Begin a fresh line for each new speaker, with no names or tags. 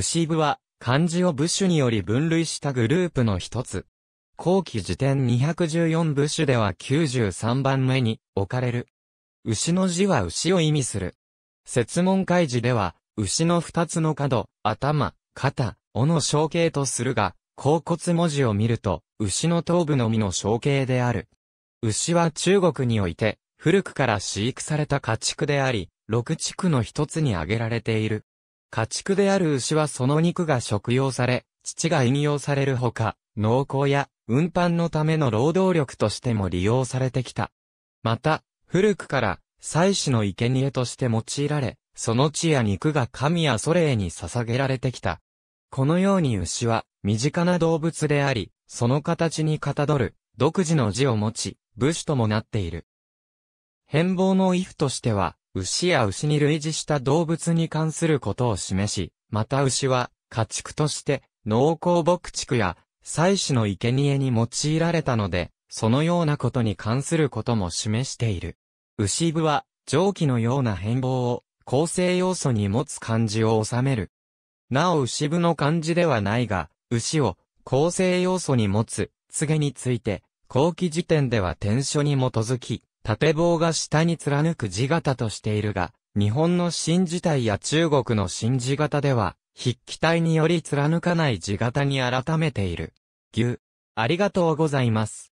牛部は、漢字を部首により分類したグループの一つ。後期辞典214部首では93番目に置かれる。牛の字は牛を意味する。説問開示では、牛の二つの角、頭、肩、尾の象形とするが、甲骨文字を見ると、牛の頭部のみの象形である。牛は中国において、古くから飼育された家畜であり、6地区の一つに挙げられている。家畜である牛はその肉が食用され、乳が引用されるほか、農耕や運搬のための労働力としても利用されてきた。また、古くから、祭祀の生贄として用いられ、その血や肉が神や祖霊に捧げられてきた。このように牛は、身近な動物であり、その形にかたどる、独自の字を持ち、武士ともなっている。変貌の衣服としては、牛や牛に類似した動物に関することを示し、また牛は家畜として農耕牧畜や祭祀の生贄に用いられたので、そのようなことに関することも示している。牛部は蒸気のような変貌を構成要素に持つ漢字を収める。なお牛部の漢字ではないが、牛を構成要素に持つ、告げについて、後期時点では転書に基づき、縦棒が下に貫く字型としているが、日本の新字体や中国の新字型では、筆記体により貫かない字型に改めている。牛、ありがとうございます。